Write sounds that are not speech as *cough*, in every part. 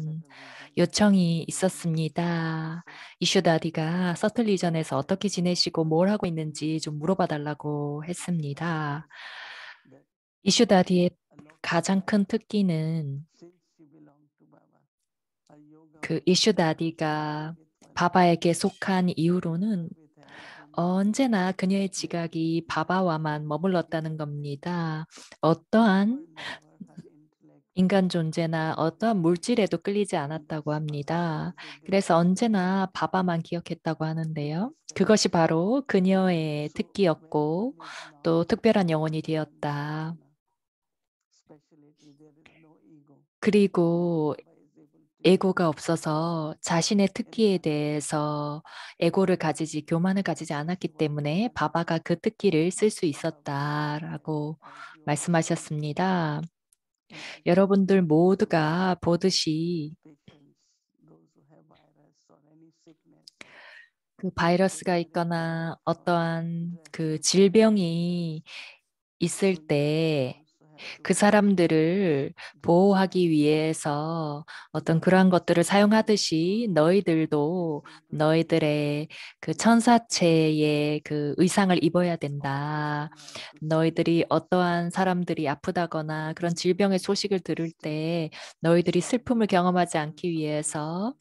대한 요청이 있었습니다. 이슈다디가 서틀 리전에서 어떻게 지내시고 뭘 하고 있는지 좀 물어봐 달라고 했습니다. 네. 이슈다디의 음. 가장 큰 특기는 그 이슈다디가 바바에게 속한 이후로는 언제나 그녀의 지각이 바바와만 머물렀다는 겁니다. 어떠한 인간 존재나 어떠한 물질에도 끌리지 않았다고 합니다. 음. 그래서 언제나 바바만 기억했다고 하는데요. 그것이 바로 그녀의 특기였고 또 특별한 영혼이 되었다. 그리고 에고가 없어서 자신의 특기에 대해서 에고를 가지지 교만을 가지지 않았기 때문에 바바가 그 특기를 쓸 수 있었다라고 말씀하셨습니다. 음. 여러분들 모두가 보듯이 그 바이러스가 있거나 어떠한 그 질병이 있을 때그 사람들을 보호하기 위해서 어떤 그러한 것들을 사용하듯이 너희들도 너희들의 그 천사체의 그 의상을 입어야 된다. 너희들이 어떠한 사람들이 아프다거나 그런 질병의 소식을 들을 때 너희들이 슬픔을 경험하지 않기 위해서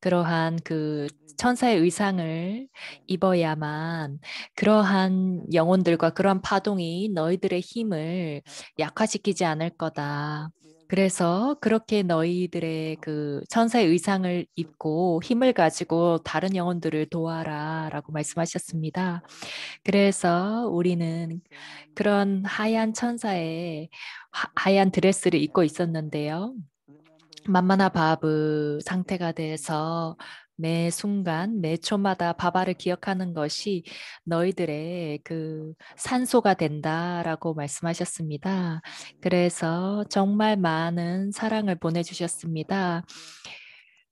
그러한 그 음. 천사의 의상을 입어야만 그러한 영혼들과 그러한 파동이 너희들의 힘을 약화시키지 않을 거다. 그래서 그렇게 너희들의 그 천사의 의상을 입고 힘을 가지고 다른 영혼들을 도와라 라고 말씀하셨습니다. 그래서 우리는 그런 하얀 천사의 하, 하얀 드레스를 입고 있었는데요. 만만한 바브 상태가 돼서 매 순간, 매 초마다 바바를 기억하는 것이 너희들의 그 산소가 된다라고 말씀하셨습니다. 그래서 정말 많은 사랑을 보내주셨습니다.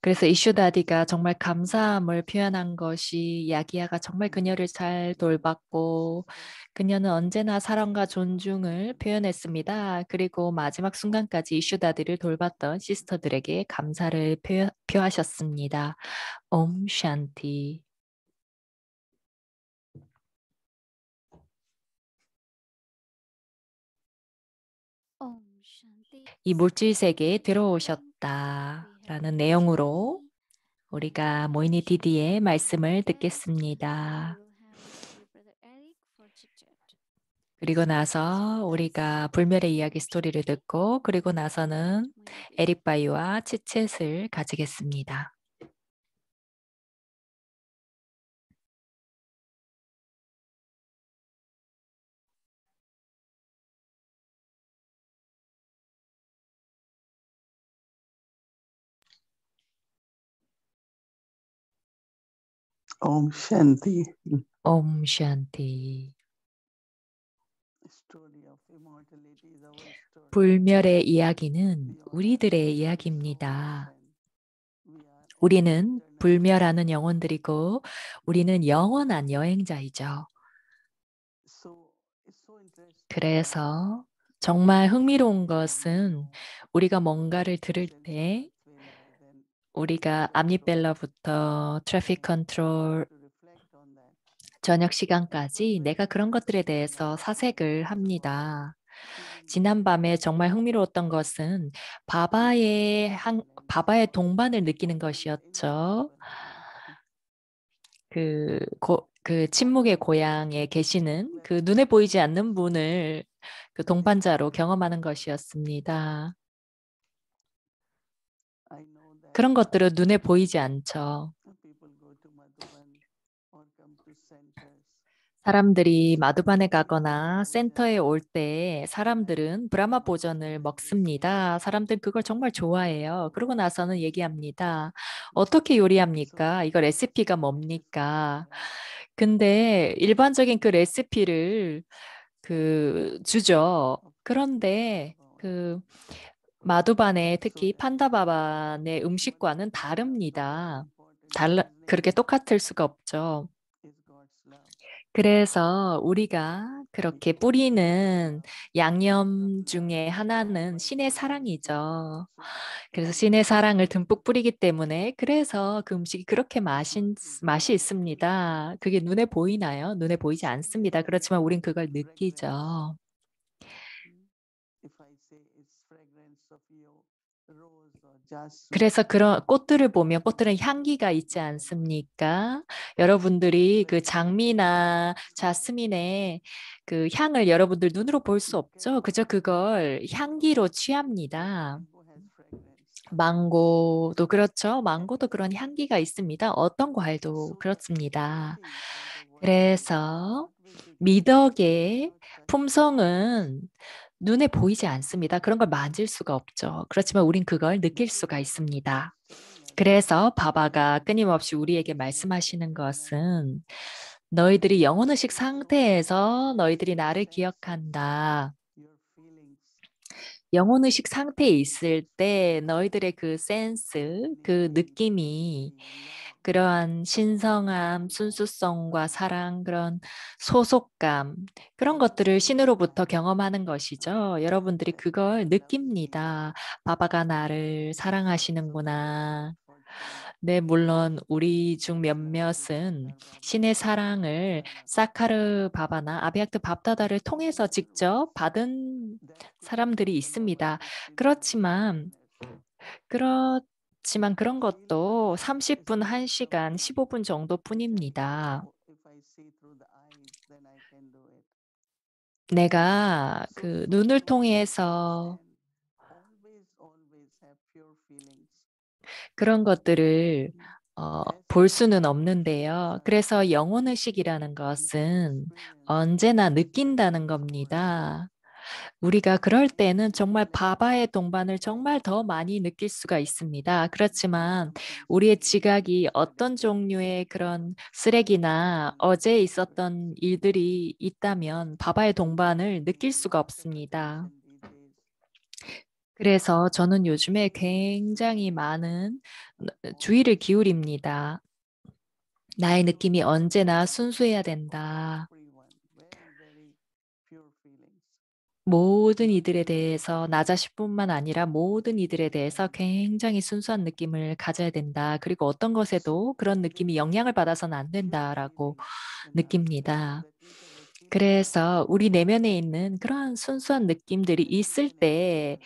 그래서 이슈다디가 정말 감사함을 표현한 것이 야기야가 정말 그녀를 잘 돌봤고 그녀는 언제나 사랑과 존중을 표현했습니다. 그리고 마지막 순간까지 이슈다디를 돌봤던 시스터들에게 감사를 표, 표하셨습니다. 옴 샨티 이 물질 세계에 들어오셨다. 라는 내용으로 우리가 모이니 디디의 말씀을 듣겠습니다. 그리고 나서 우리가 불멸의 이야기 스토리를 듣고 그리고 나서는 에릭바이와 치챗을 가지겠습니다. Om Shanti. Om Shanti. 불멸의 이야기는 우리들의 이야기입니다. 우리는 불멸하는 영혼들이고 우리는 영원한 여행자이죠. 그래서 정말 흥미로운 것은 우리가 뭔가를 들을 때 우리가 암니벨러부터 트래픽 컨트롤 저녁 시간까지 내가 그런 것들에 대해서 사색을 합니다. 지난밤에 정말 흥미로웠던 것은 바바의 한, 바바의 동반을 느끼는 것이었죠. 그, 고, 그 침묵의 고향에 계시는 그 눈에 보이지 않는 분을 그 동반자로 경험하는 것이었습니다. 그런 것들은 눈에 보이지 않죠. 사람들이 마두반에 가거나 센터에 올 때 사람들은 브라마 보전을 먹습니다. 사람들 그걸 정말 좋아해요. 그러고 나서는 얘기합니다. 어떻게 요리합니까? 이거 레시피가 뭡니까? 근데 일반적인 그 레시피를 그 주죠. 그런데 그 마두반의 특히 판다바반의 음식과는 다릅니다. 달라, 그렇게 똑같을 수가 없죠. 그래서 우리가 그렇게 뿌리는 양념 중에 하나는 신의 사랑이죠. 그래서 신의 사랑을 듬뿍 뿌리기 때문에 그래서 그 음식이 그렇게 맛인, 맛이 있습니다. 그게 눈에 보이나요? 눈에 보이지 않습니다. 그렇지만 우린 그걸 느끼죠. 그래서 그런 꽃들을 보면 꽃들은 향기가 있지 않습니까? 여러분들이 네. 그 장미나 자스민의 그 향을 여러분들 눈으로 볼 수 없죠. 그저 그걸 향기로 취합니다. 망고도 그렇죠. 망고도 그런 향기가 있습니다. 어떤 과일도 그렇습니다. 그래서 미덕의 품성은 눈에 보이지 않습니다. 그런 걸 만질 수가 없죠. 그렇지만 우린 그걸 느낄 수가 있습니다. 그래서 바바가 끊임없이 우리에게 말씀하시는 것은 너희들이 영혼의식 상태에서 너희들이 나를 기억한다. 영혼의식 상태에 있을 때 너희들의 그 센스, 그 느낌이 그러한 신성함, 순수성과 사랑, 그런 소속감, 그런 것들을 신으로부터 경험하는 것이죠. 여러분들이 그걸 느낍니다. 바바가 나를 사랑하시는구나. 네, 물론 우리 중 몇몇은 신의 사랑을 사카르 바바나 아비아트 밥다다를 통해서 직접 받은 사람들이 있습니다. 그렇지만 그렇 그지만 그런 것도 30분, 1시간, 15분 정도뿐입니다. 내가 그 눈을 통해서 그런 것들을 어, 볼 수는 없는데요. 그래서 영혼 의식이라는 것은 언제나 느낀다는 겁니다. 우리가 그럴 때는 정말 바바의 동반을 정말 더 많이 느낄 수가 있습니다. 그렇지만 우리의 지각이 어떤 종류의 그런 쓰레기나 어제 있었던 일들이 있다면 바바의 동반을 느낄 수가 없습니다. 그래서 저는 요즘에 굉장히 많은 주의를 기울입니다. 나의 느낌이 언제나 순수해야 된다. 모든 이들에 대해서 나 자신뿐만 아니라 모든 이들에 대해서 굉장히 순수한 느낌을 가져야 된다. 그리고 어떤 것에도 그런 느낌이 영향을 받아서는 안 된다라고 느낍니다. 그래서 우리 내면에 있는 그러한 순수한 느낌들이 있을 때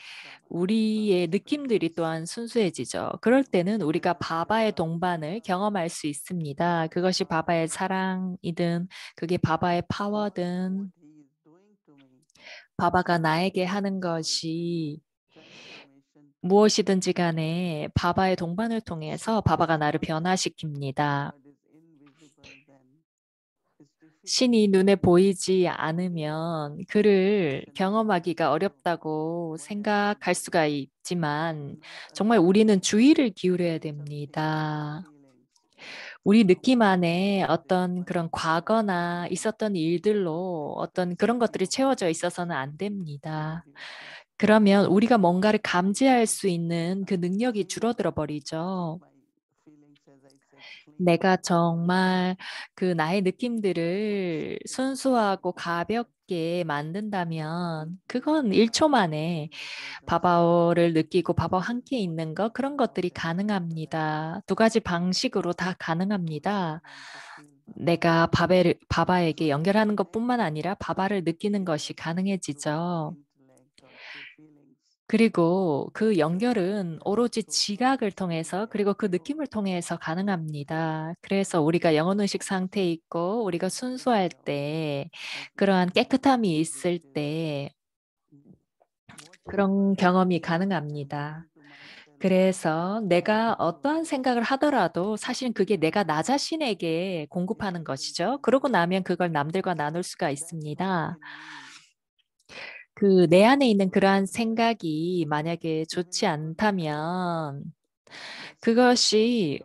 우리의 느낌들이 또한 순수해지죠. 그럴 때는 우리가 바바의 동반을 경험할 수 있습니다. 그것이 바바의 사랑이든 그게 바바의 파워든 바바가 나에게 하는 것이 무엇이든지 간에 바바의 동반을 통해서 바바가 나를 변화시킵니다. 신이 눈에 보이지 않으면 그를 경험하기가 어렵다고 생각할 수가 있지만 정말 우리는 주의를 기울여야 됩니다. 우리 느낌 안에 어떤 그런 과거나 있었던 일들로 어떤 그런 것들이 채워져 있어서는 안 됩니다. 그러면 우리가 뭔가를 감지할 수 있는 그 능력이 줄어들어 버리죠. 내가 정말 그 나의 느낌들을 순수하고 가볍게 만든다면 그건 1초 만에 바바오를 느끼고 바바오 함께 있는 것 그런 것들이 가능합니다. 두 가지 방식으로 다 가능합니다. 내가 바베를, 바바에게 연결하는 것뿐만 아니라 바바를 느끼는 것이 가능해지죠. 그리고 그 연결은 오로지 음. 지각을 통해서 그리고 그 느낌을 통해서 가능합니다. 그래서 우리가 영혼 의식 상태에 있고 우리가 순수할 때 그러한 깨끗함이 음. 있을 때 그런 경험이 가능합니다. 그래서 내가 어떠한 생각을 하더라도 사실은 그게 내가 나 자신에게 공급하는 것이죠. 그러고 나면 그걸 남들과 나눌 수가 있습니다. 음. 그내 안에 있는 그러한 생각이 만약에 좋지 않다면 그것이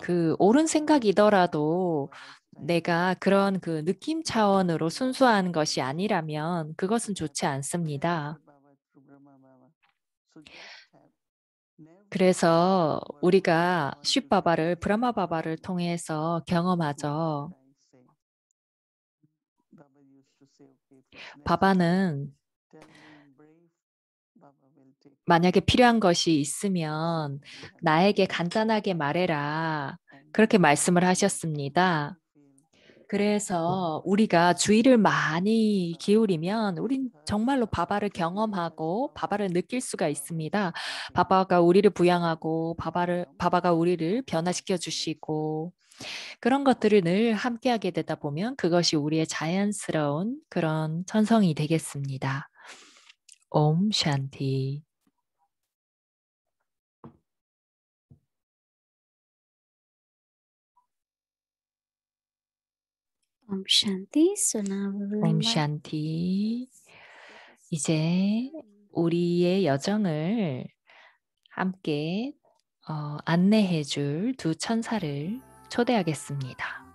그 옳은 생각이더라도 내가 그런 그 느낌 차원으로 순수한 것이 아니라면 그것은 좋지 않습니다. 그래서 우리가 슈바바를 브라마바바를 통해서 경험하죠. 네, 바바는 만약에 필요한 것이 있으면 네. 나에게 간단하게 말해라. 네. 그렇게 말씀을 하셨습니다. 음. 그래서 우리가 주의를 많이 아. 기울이면 우린 아. 정말로 바바를 경험하고 바바를 느낄 수가 있습니다. 음. 바바가 우리를 부양하고 바바를 음. 바바가 우리를 변화시켜 주시고 그런 것들을 늘 함께하게 되다 보면 그것이 우리의 자연스러운 그런 천성이 되겠습니다. 옴 샨티. Om Shanti. So now we will Om Shanti. 이제 우리의 여정을 함께 어, 안내해 줄 두 천사를 초대하겠습니다.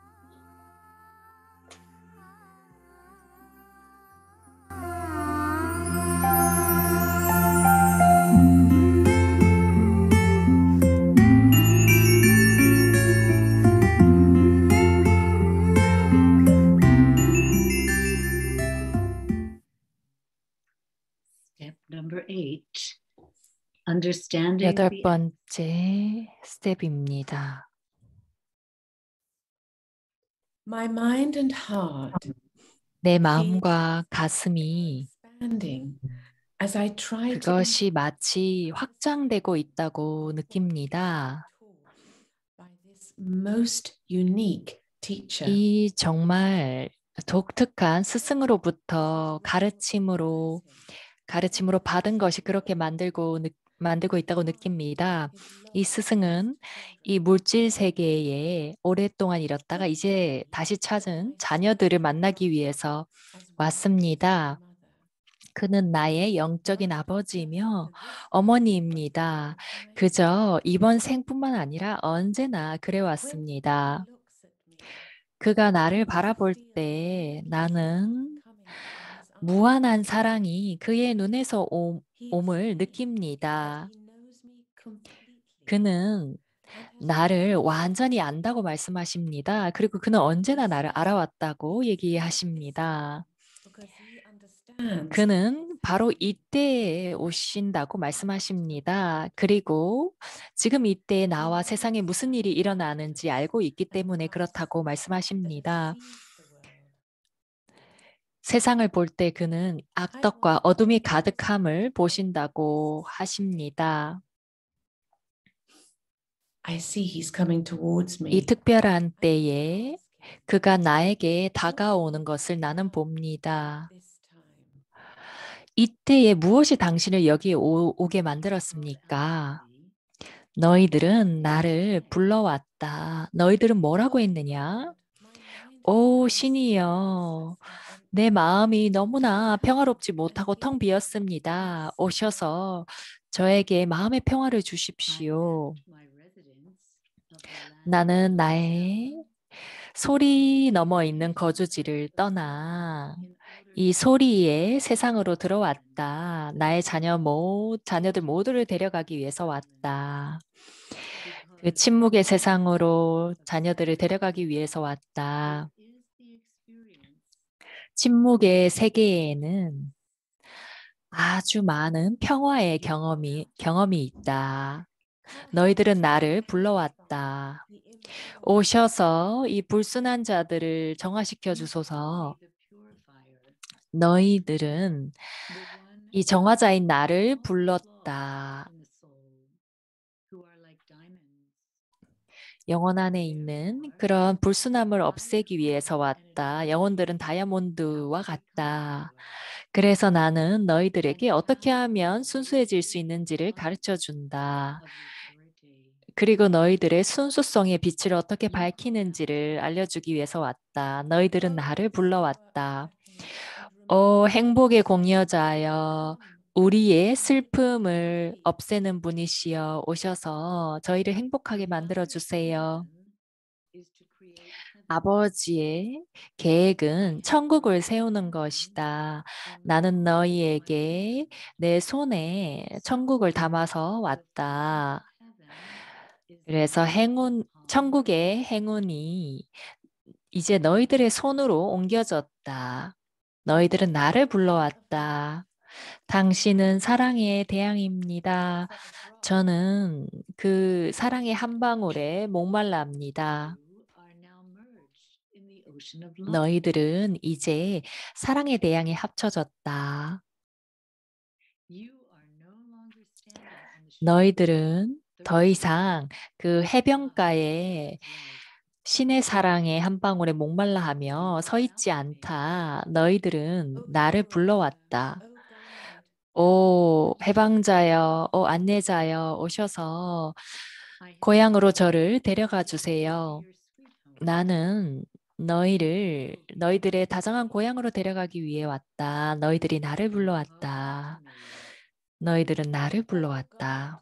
understanding 여덟 번째 스텝입니다. My mind and heart. 내 마음과 가슴이 그것이 마치 확장되고 있다고 느낍니다. 이 정말 독특한 스승으로부터 가르침으로 가르침으로 받은 것이 그렇게 만들고 느, 만들고 있다고 느낍니다. 이 스승은 이 물질 세계에 오랫동안 잃었다가 이제 다시 찾은 자녀들을 만나기 위해서 왔습니다. 그는 나의 영적인 아버지이며 어머니입니다. 그저 이번 생뿐만 아니라 언제나 그래왔습니다. 그가 나를 바라볼 때 나는 무한한 사랑이 그의 눈에서 몸을 느낍니다. 그는 나를 완전히 안다고 말씀하십니다. 그리고 그는 언제나 나를 알아왔다고 얘기하십니다. 그는 바로 이때에 오신다고 말씀하십니다. 그리고 지금 이때에 나와 세상에 무슨 일이 일어나는지 알고 있기 때문에 그렇다고 말씀하십니다. 세상을 볼 때 그는 악덕과 어둠이 가득함을 보신다고 하십니다. I see he's coming towards me. 이 특별한 때에 그가 나에게 다가오는 것을 나는 봅니다. 이때에 무엇이 당신을 여기 오, 게 만들었습니까? 너희들은 나를 불러왔다. 너희들은 뭐라고 했느냐? 오, 신이여. 내 마음이 너무나 평화롭지 못하고 텅 비었습니다. 오셔서 저에게 마음의 평화를 주십시오. 나는 나의 소리 넘어 있는 거주지를 떠나 이 소리에 세상으로 들어왔다. 나의 자녀 모, 자녀들 모두를 데려가기 위해서 왔다. 그 침묵의 세상으로 자녀들을 데려가기 위해서 왔다. 침묵의 세계에는 아주 많은 평화의 경험이, 경험이 있다. 너희들은 나를 불러왔다. 오셔서 이 불순한 자들을 정화시켜 주소서. 너희들은 이 정화자인 나를 불렀다. 영혼 안에 있는 그런 불순함을 없애기 위해서 왔다. 영혼들은 다이아몬드와 같다. 그래서 나는 너희들에게 어떻게 하면 순수해질 수 있는지를 가르쳐 준다. 그리고 너희들의 순수성의 빛을 어떻게 밝히는지를 알려주기 위해서 왔다. 너희들은 나를 불러왔다. 오, 어, 행복의 공여자여, 우리의 슬픔을 없애는 분이시여 오셔서 저희를 행복하게 만들어 주세요. 아버지의 계획은 천국을 세우는 것이다. 나는 너희에게 내 손에 천국을 담아서 왔다. 그래서 행운, 천국의 행운이 이제 너희들의 손으로 옮겨졌다. 너희들은 나를 불러왔다. 당신은 사랑의 대양입니다. 저는 그 사랑의 한 방울에 목말라합니다. 너희들은 이제 사랑의 대양에 합쳐졌다. 너희들은 더 이상 그 해변가에 신의 사랑의 한 방울에 목말라하며 서 있지 않다. 너희들은 나를 불러왔다. 오, 어, 해방자여, 오, 어, 안내자여, 오셔서 고향으로 저를 데려가 주세요. 나는 너희를 너희들의 다정한 고향으로 데려가기 위해 왔다. 너희들이 나를 불러왔다. 너희들은 나를 불러왔다.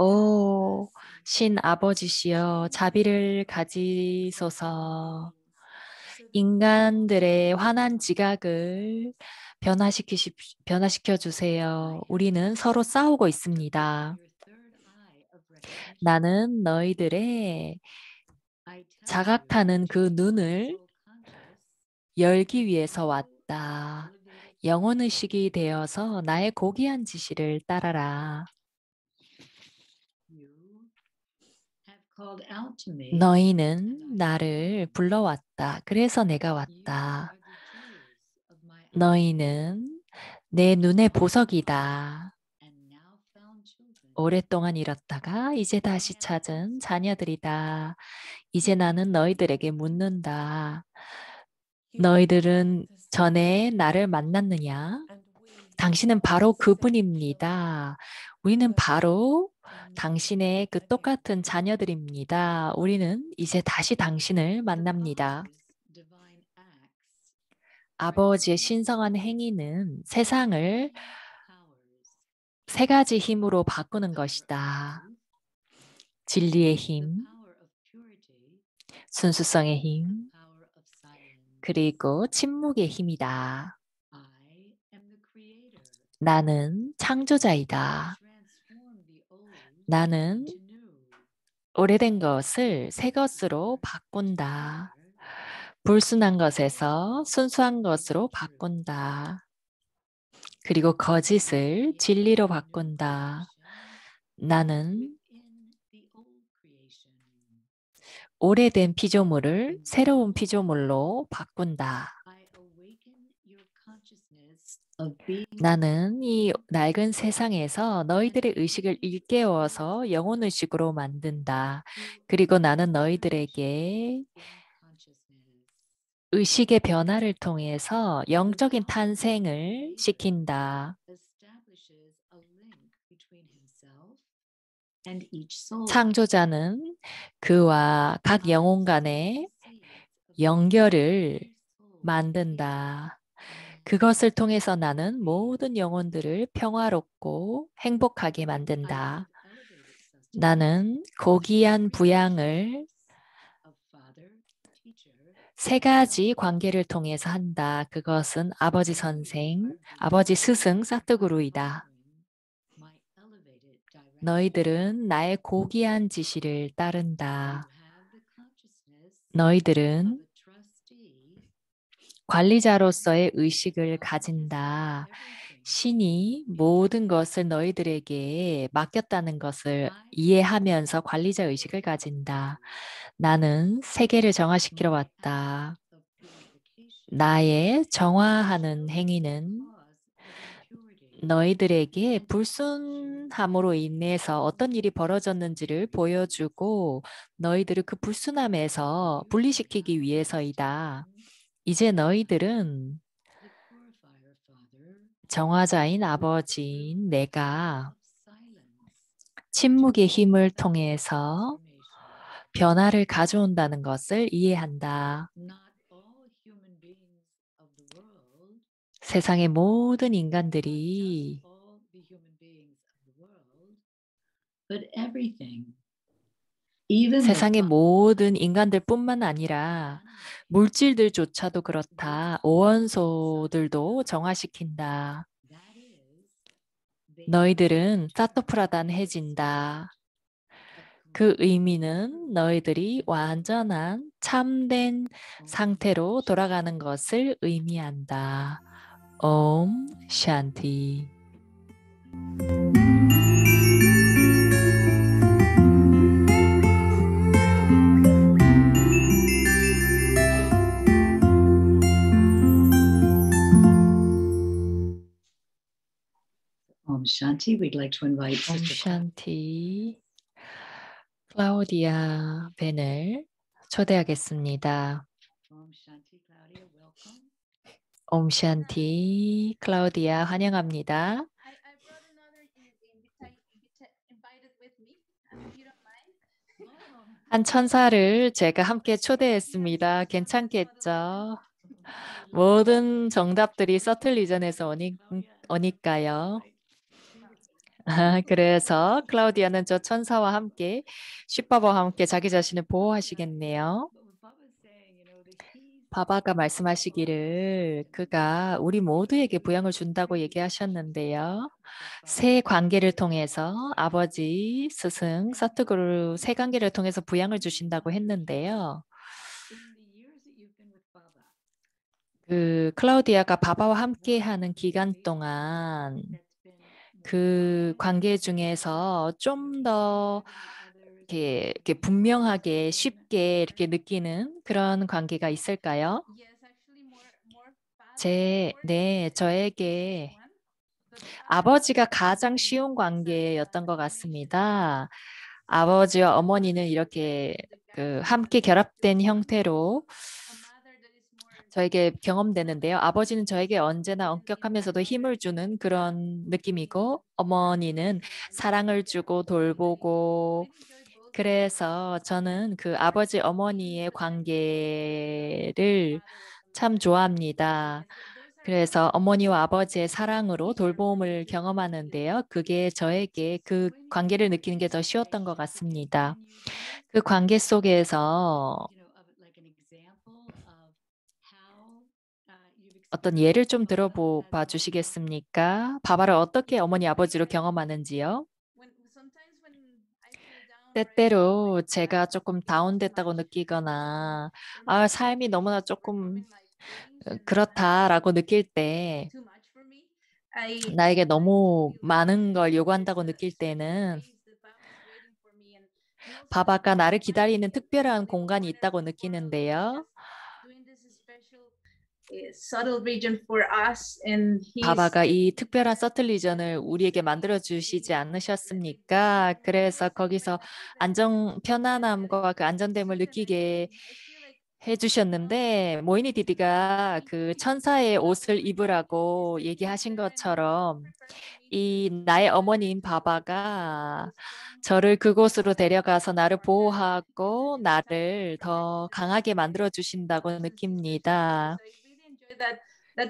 오, 신 아버지시여, 자비를 가지소서. 인간들의 환한 지각을 변화시키십, 변화시켜 주세요. 우리는 서로 싸우고 있습니다. 나는 너희들의 자각하는 그 눈을 열기 위해서 왔다. 영혼의식이 되어서 나의 고귀한 지시를 따라라. 너희는 나를 불러왔다. 그래서 내가 왔다. 너희는 내 눈의 보석이다. 오랫동안 잃었다가 이제 다시 찾은 자녀들이다. 이제 나는 너희들에게 묻는다. 너희들은 전에 나를 만났느냐? 당신은 바로 그분입니다. 우리는 바로 당신의 그 똑같은 자녀들입니다. 우리는 이제 다시 당신을 만납니다. 아버지의 신성한 행위는 세상을 세 가지 힘으로 바꾸는 것이다. 진리의 힘, 순수성의 힘, 그리고 침묵의 힘이다. 나는 창조자이다. 나는 오래된 것을 새 것으로 바꾼다. 불순한 것에서 순수한 것으로 음. 바꾼다. 그리고 거짓을 진리로 바꾼다. 나는 오래된 피조물을 새로운 피조물로 바꾼다. 나는 이 낡은 세상에서 너희들의 의식을 일깨워서 영혼 의식으로 만든다. 그리고 나는 너희들에게 의식의 변화를 통해서 영적인 탄생을 시킨다. 창조자는 그와 각 영혼 간의 연결을 만든다. 그것을 통해서 나는 모든 영혼들을 평화롭고 행복하게 만든다. 나는 고귀한 부양을 세 가지 관계를 통해서 한다. 그것은 아버지 선생, 아버지 스승, 사트구루이다. 너희들은 나의 고귀한 지시를 따른다. 너희들은 관리자로서의 의식을 가진다. 신이 모든 것을 너희들에게 맡겼다는 것을 이해하면서 관리자 의식을 가진다. 나는 세계를 정화시키러 왔다. 나의 정화하는 행위는 너희들에게 불순함으로 인해서 어떤 일이 벌어졌는지를 보여주고 너희들을 그 불순함에서 분리시키기 위해서이다. 이제 너희들은 정화자인 아버지인 내가 침묵의 힘을 통해서 변화를 가져온다는 것을 이해한다. 세상의 모든 인간들이 세상의 모든 인간들뿐만 아니라 아. 물질들조차도 그렇다. 오원소들도 정화시킨다. 너희들은 사토프라단 해진다. 그 의미는 너희들이 완전한 참된 상태로 돌아가는 것을 의미한다. 옴 샨티. Om Shanti. We'd like to invite Om Sister Shanti. 클라우디아 벤을 초대하겠습니다. 옴샨티 클라우디아 환영합니다. *laughs* 한 천사를 제가 함께 초대했습니다. 괜찮겠죠? *laughs* 모든 정답들이 서틀 리전에서 오니, 음, 오니까요. *laughs* 그래서 클라우디아는 저 천사와 함께 슈퍼버와 함께 자기 자신을 보호하시겠네요. 바바가 말씀하시기를 그가 우리 모두에게 부양을 준다고 얘기하셨는데요. 새 관계를 통해서 아버지, 스승, 사트그루 새 관계를 통해서 부양을 주신다고 했는데요. 그 클라우디아가 바바와 함께하는 기간 동안 그 관계 중에서 좀더 이렇게, 이렇게 분명하게 쉽게 이렇게 느끼는 그런 관계가 있을까요? 제, 네, 저에게 아버지가 가장 쉬운 관계였던 것 같습니다. 아버지와 어머니는 이렇게 그 함께 결합된 형태로 저에게 경험되는데요. 아버지는 저에게 언제나 엄격하면서도 힘을 주는 그런 느낌이고 어머니는 사랑을 주고 돌보고 그래서 저는 그 아버지 어머니의 관계를 참 좋아합니다. 그래서 어머니와 아버지의 사랑으로 돌봄을 경험하는데요. 그게 저에게 그 관계를 느끼는 게 더 쉬웠던 것 같습니다. 그 관계 속에서 어떤 예를 좀 들어봐 주시겠습니까? 바바를 어떻게 어머니 아버지로 경험하는지요? 때때로 제가 조금 다운됐다고 느끼거나 아, 삶이 너무나 조금 어, 그렇다라고 느낄 때 나에게 너무 많은 걸 요구한다고 느낄 때는 바바가 나를 기다리는 특별한 공간이 있다고 느끼는데요. 바바가 이 특별한 서틀 리전을 우리에게 만들어 주시지 않으셨습니까? 그래서 거기서 안정 편안함과 그 안전됨을 느끼게 해주셨는데 모이니 디디가 그 천사의 옷을 입으라고 얘기하신 것처럼 이 나의 어머니인 바바가 저를 그곳으로 데려가서 나를 보호하고 나를 더 강하게 만들어 주신다고 느낍니다.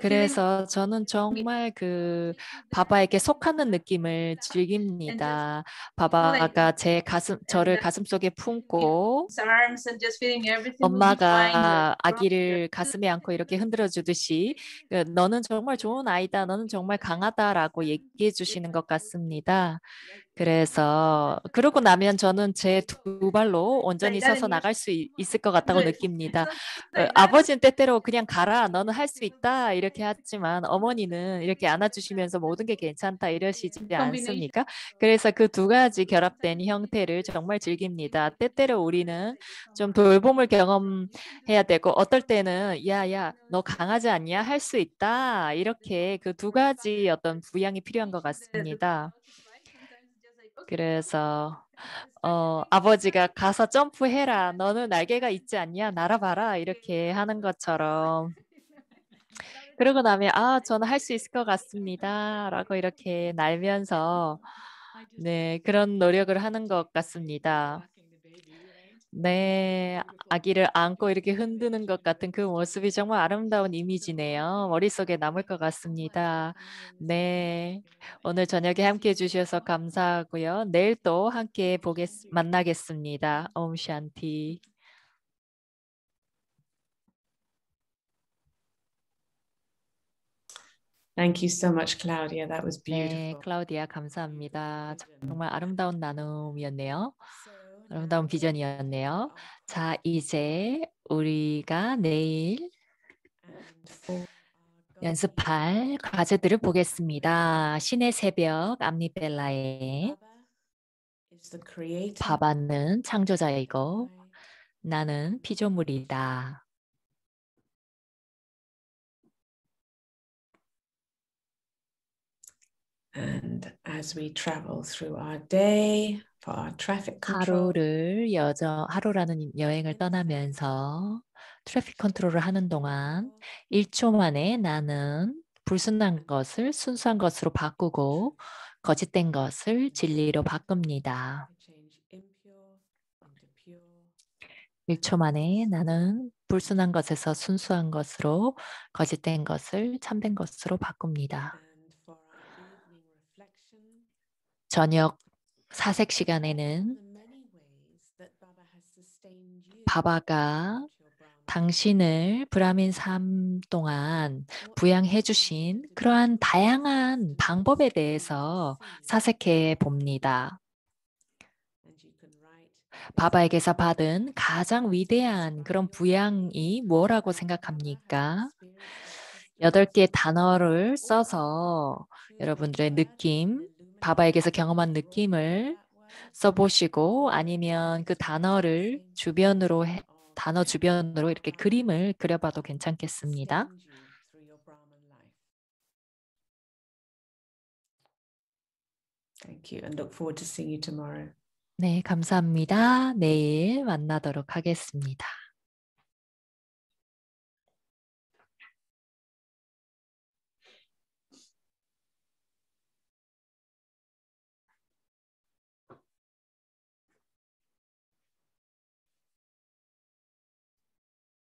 그래서 저는 정말 그 바바에게 속하는 느낌을 즐깁니다. 바바가 제 가슴, 저를 가슴 속에 품고 엄마가 아기를 가슴에 안고 이렇게 흔들어 주듯이 그 너는 정말 좋은 아이다. 너는 정말 강하다라고 얘기해 주시는 것 같습니다. 그래서 그러고 나면 저는 제 두 발로 온전히 네, 서서 나갈 수 있을 것 같다고 네, 느낍니다. *laughs* 네, 어, 아버지는 때때로 그냥 가라, 너는 할 수 있다 이렇게 하지만 어머니는 이렇게 안아주시면서 모든 게 괜찮다 이러시지 음, 않습니까? 그래서 그 두 가지 결합된 형태를 정말 즐깁니다. 때때로 우리는 좀 돌봄을 경험해야 되고 어떨 때는 야야 너 강하지 않냐 할 수 있다 이렇게 그 두 가지 어떤 부양이 필요한 것 같습니다. 그래서 어, 아버지가 가서 점프해라. 너는 날개가 있지 않냐? 날아봐라. 이렇게 하는 것처럼. 그러고 나면 아, 저는 할 수 있을 것 같습니다라고 이렇게 날면서 네, 그런 노력을 하는 것 같습니다. 네, 아기를 안고 네, 이렇게 흔드는 것 네. 같은 그 모습이 정말 아름다운 이미지네요. 머릿속에 남을 것 같습니다. 네, 오늘 저녁에 함께 해주셔서 감사하고요. 내일 또 함께 네, 보겠, 만나겠습니다. 옴샨티. Thank you so much, c 네, 클라우디아 감사합니다. 정말 아름다운 나눔이었네요. 아름다운 비전이었네요. 자, 이제 우리가 내일 연습할 과제들을 보겠습니다. 신의 새벽 암니벨라의 바바는 창조자이고 나는 피조물이다. 하루를 여정 하루라는 여행을 떠나면서 트래픽 컨트롤을 하는 동안 1초 만에 나는 불순한 것을 순수한 것으로 바꾸고 거짓된 것을 진리로 바꿉니다. 1초 만에 나는 불순한 것에서 순수한 것으로 거짓된 것을 참된 것으로 바꿉니다. 저녁 사색 시간에는 바바가 당신을 브라민 삶 동안 부양해 주신 그러한 다양한 방법에 대해서 사색해 봅니다. 바바에게서 받은 가장 위대한 그런 부양이 뭐라고 생각합니까? 여덟 개 단어를 써서 여러분들의 느낌, 바바에게서 경험한 느낌을 써보시고 아니면 그 단어를 주변으로 해, 단어 주변으로 이렇게 그림을 그려봐도 괜찮겠습니다. 네, 감사합니다. 내일 만나도록 하겠습니다.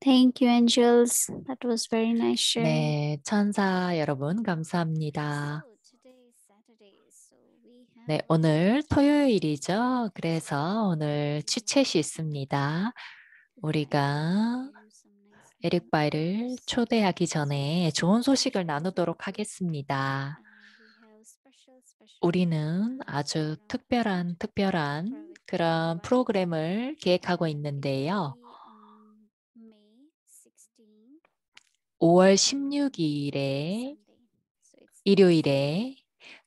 Thank you, angels. That was very nice sharing. 네, 천사 여러분 감사합니다. 네, 오늘 토요일이죠. 그래서 오늘 취챗이 있습니다. 우리가 에릭바이를 초대하기 전에 좋은 소식을 나누도록 하겠습니다. 우리는 아주 특별한 특별한 그런 프로그램을 기획하고 있는데요. 5월 16일에 일요일에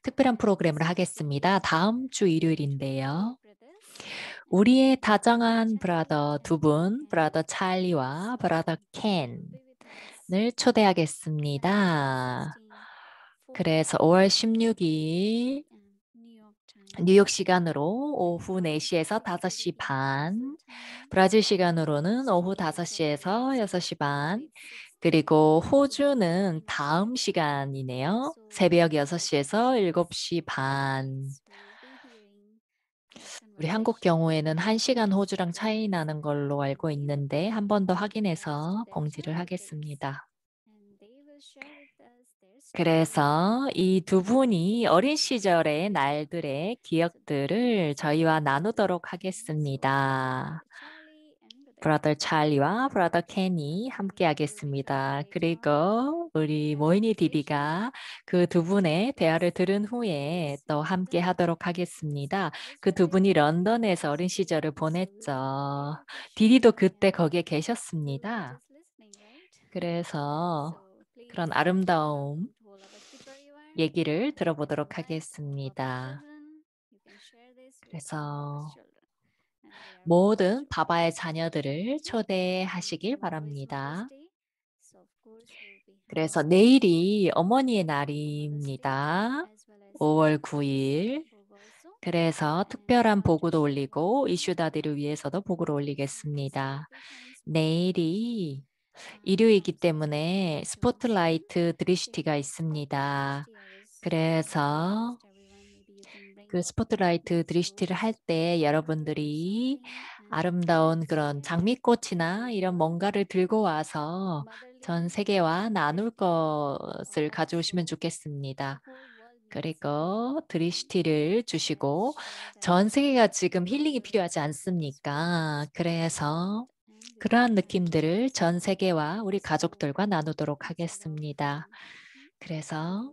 특별한 프로그램을 하겠습니다. 다음 주 일요일인데요. 우리의 다정한 브라더 두 분, 브라더 찰리와 브라더 켄을 초대하겠습니다. 그래서 5월 16일 뉴욕 시간으로 오후 4시에서 5시 반, 브라질 시간으로는 오후 5시에서 6시 반, 그리고 호주는 다음 시간이네요. 새벽 6시에서 7시 반. 우리 한국 경우에는 1시간 호주랑 차이 나는 걸로 알고 있는데 한 번 더 확인해서 공지를 하겠습니다. 그래서 이 두 분이 어린 시절의 날들의 기억들을 저희와 나누도록 하겠습니다. 브라더 찰리와 브라더 케니 함께 하겠습니다. 그리고 우리 모이니 디디가 그 두 분의 대화를 들은 후에 또 함께 하도록 하겠습니다. 그 두 분이 런던에서 어린 시절을 보냈죠. 디디도 그때 거기에 계셨습니다. 그래서 그런 아름다움 얘기를 들어보도록 하겠습니다. 그래서 모든 바바의 자녀들을 초대하시길 바랍니다. 그래서 내일이 어머니의 날입니다. 5월 9일. 그래서 특별한 보고 올리고 이슈다들을 위해서도 보고 올리겠습니다. 내일이 일요이기 때문에 스포트라이트 드리시티가 있습니다. 그래서 그 스포트라이트 드리시티를 할 때 여러분들이 아름다운 그런 장미꽃이나 이런 뭔가를 들고 와서 전 세계와 나눌 것을 가져오시면 좋겠습니다. 그리고 드리시티를 주시고 전 세계가 지금 힐링이 필요하지 않습니까? 그래서 그러한 느낌들을 전 세계와 우리 가족들과 나누도록 하겠습니다. 그래서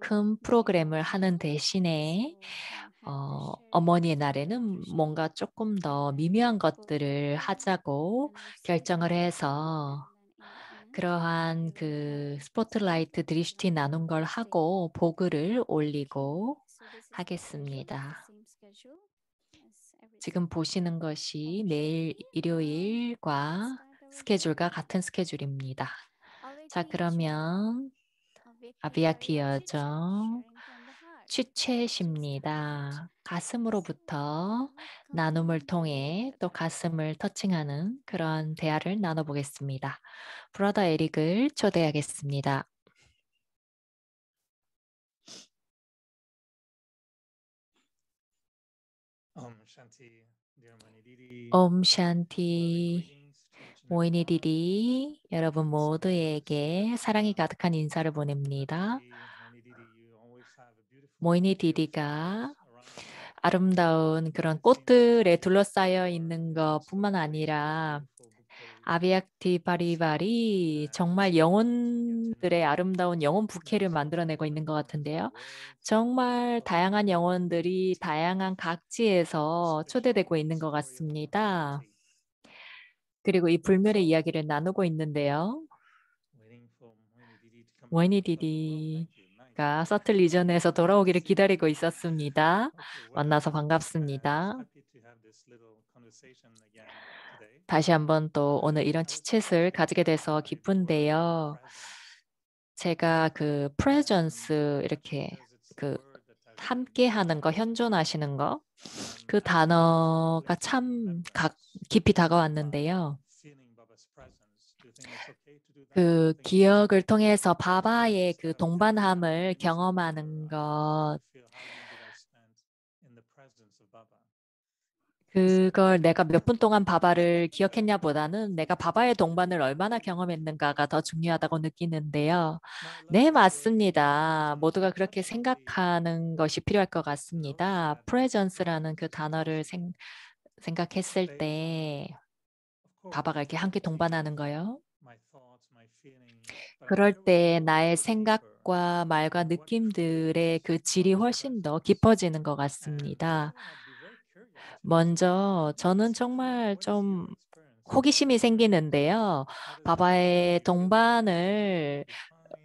큰 프로그램을 하는 대신에 어, 어머니의 날에는 뭔가 조금 더 미묘한 것들을 하자고 결정을 해서 그러한 그 스포트라이트 드리슈티 나눈 걸 하고 보그를 올리고 하겠습니다. 지금 보시는 것이 매일 일요일과 스케줄과 같은 스케줄입니다. 자, 그러면 아비아키어죠 네, 취체십니다. 가슴으로부터 네, 나눔을 통해 또 가슴을 터칭하는 그런 대화를 나눠보겠습니다. 브라더 에릭을 초대하겠습니다. 옴 샨티 모이니 디디 여러분 모두에게 사랑이 가득한 인사를 보냅니다. 모이니 디디가 아름다운 그런 꽃들에 둘러싸여 있는 것뿐만 아니라 아비약티 바리바리 정말 영혼들의 아름다운 영혼 부캐를 만들어내고 있는 것 같은데요. 정말 다양한 영혼들이 다양한 각지에서 초대되고 있는 것 같습니다. 그리고 이 불멸의 이야기를 나누고 있는데요. 와이니디디가 서틀 리전에서 돌아오기를 기다리고 있었습니다. 만나서 반갑습니다. 다시 한번 또 오늘 이런 치챗을 가지게 돼서 기쁜데요. 제가 그 프레전스 이렇게 그 함께 하는 거, 현존하시는 거그 단어가 참 깊이 다가왔는데요. 그 기억을 통해서 바바의 그 동반함을 경험하는 것 그걸 내가 몇 분 동안 바바를 기억했냐보다는 내가 바바의 동반을 얼마나 경험했는가가 더 중요하다고 느끼는데요. 아, 네, 맞습니다. 모두가 그렇게 생각하는 것이 필요할 것 같습니다. 프레전스라는 그 단어를 생, 생각했을 네. 때 바바가 이렇게 함께 동반하는 거요. 그럴 때 나의 생각과 말과 느낌들의 그 질이 훨씬 더 깊어지는 것 같습니다. 아, 먼저 저는 정말 좀 호기심이 생기는데요. 바바의 동반을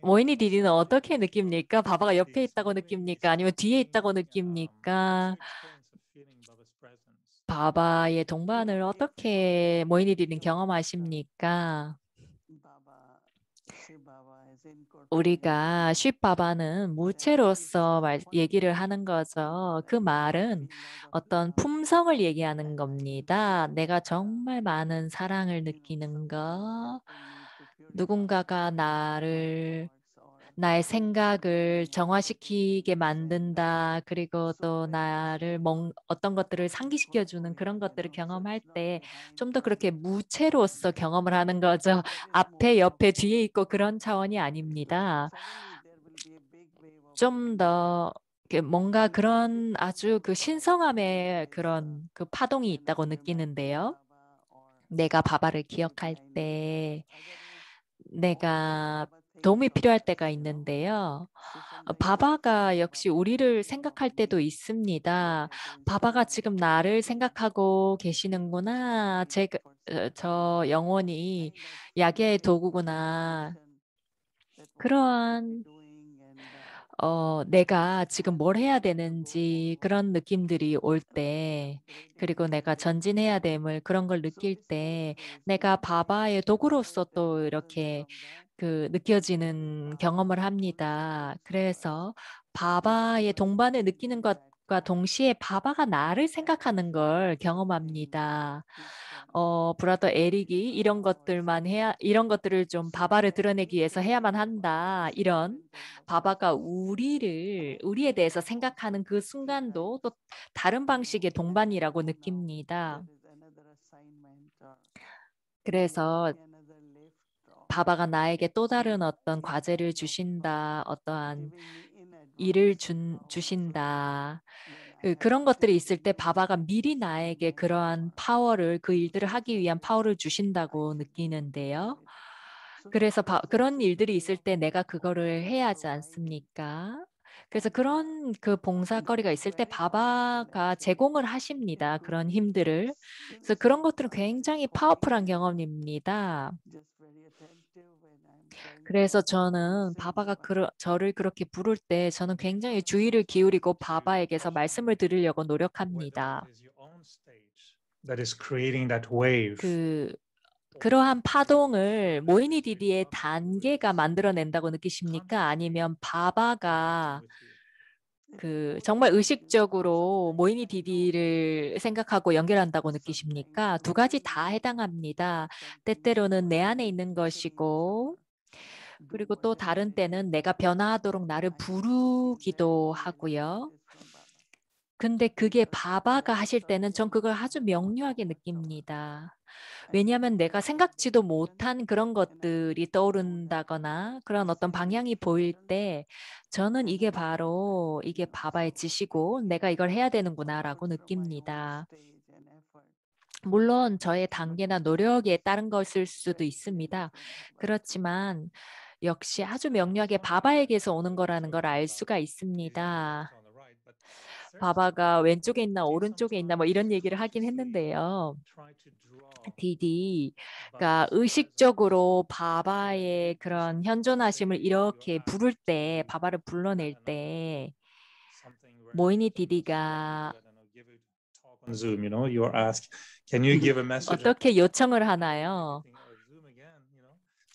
모이니 인 디디는 어떻게 느낍니까? 바바가 옆에 있다고 느낍니까? 아니면 뒤에 있다고 느낍니까? 바바의 동반을 어떻게 모이니 인 디디는 경험하십니까? 우리가 쉽바바는 물체로서 말, 얘기를 하는 거죠. 그 말은 어떤 품성을 얘기하는 겁니다. 내가 정말 많은 사랑을 느끼는 거, 누군가가 나를 나의 생각을 정화시키게 만든다. 그리고 또 나를 멍, 어떤 것들을 상기시켜주는 그런 것들을 경험할 때 좀 더 그렇게 무체로서 경험을 하는 거죠. 앞에, 옆에, 뒤에 있고 그런 차원이 아닙니다. 좀 더 뭔가 그런 아주 그 신성함의 그런 그 파동이 있다고 느끼는데요. 내가 바바를 기억할 때 내가 도움이 음. 필요할 때가 있는데요. 어, 바바가 역시 음. 우리를 생각할 때도 있습니다. 음. 바바가 지금 나를 생각하고 계시는구나. 제, 그, 어, 저 영혼이 약의 도구구나. 그러한 어, 내가 지금 뭘 해야 되는지 그런 느낌들이 올 때, 그리고 내가 전진해야 됨을 그런 걸 느낄 때, 내가 바바의 도구로서 또 이렇게 그 느껴지는 경험을 합니다. 그래서 바바의 동반을 느끼는 것과 동시에 바바가 나를 생각하는 걸 경험합니다. 어, 브라더 에릭이 이런 것들만 해야 이런 것들을 좀 바바를 드러내기 위해서 해야만 한다. 이런 바바가 우리를 우리에 대해서 생각하는 그 순간도 또 다른 방식의 동반이라고 느낍니다. 그래서 바바가 나에게 또 네. 다른 어떤 과제를 주신다, 어떠한 일을 어, 준, 어, 주신다. 네, 그 그런 것들이 있을 때 바바가 미리 나에게 음. 그러한 파워를 그 일들을 하기 위한 파워를 주신다고 느끼는데요. 그래서 바, 그런 일들이 있을 때 내가 그거를 해야 하지 않습니까? 그래서 그런 그 봉사거리가 있을 때 네. 바바가 제공을 하십니다. 그런 힘들을. 그래서 그런 것들은 굉장히 파워풀한 경험입니다. 그래서 음. 저는 바바가 그러, 저를 그렇게 부를 때 저는 굉장히 주의를 기울이고 바바에게서 말씀을 들으려고 노력합니다. 그 그러한 파동을 모이니 디디의 단계가 만들어낸다고 느끼십니까? 아니면 바바가 그 정말 의식적으로 모이니 디디를 생각하고 연결한다고 느끼십니까? 두 가지 다 해당합니다. 때때로는 내 안에 있는 것이고 그리고 또 다른 때는 내가 변화하도록 나를 부르기도 하고요. 근데 그게 바바가 하실 때는 전 그걸 아주 명료하게 느낍니다. 왜냐하면 내가 생각지도 못한 그런 것들이 떠오른다거나 그런 어떤 방향이 보일 때 저는 이게 바로 이게 바바의 짓이고 내가 이걸 해야 되는구나라고 느낍니다. 물론 저의 단계나 노력에 따른 것일 수도 있습니다. 그렇지만 역시 아주 명료하게 바바에게서 오는 거라는 걸 알 수가 있습니다. 바바가 왼쪽에 있나 오른쪽에 있나 뭐 이런 얘기를 하긴 했는데요. 디디가 의식적으로 바바의 그런 현존하심을 이렇게 부를 때, 바바를 불러낼 때, 모이니 디디가 on Zoom, you know, you're asked, can you give a message? 어떻게 요청을 하나요?